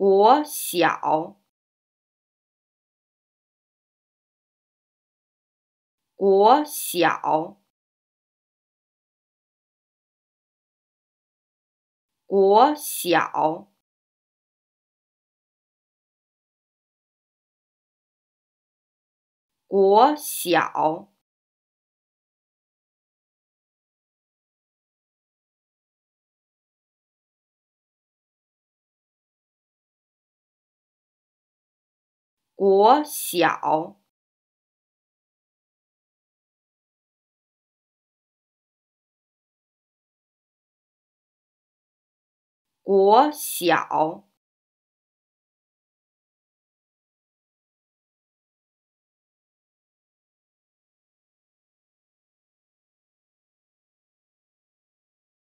国小，国小，国小，国小。国小，国小。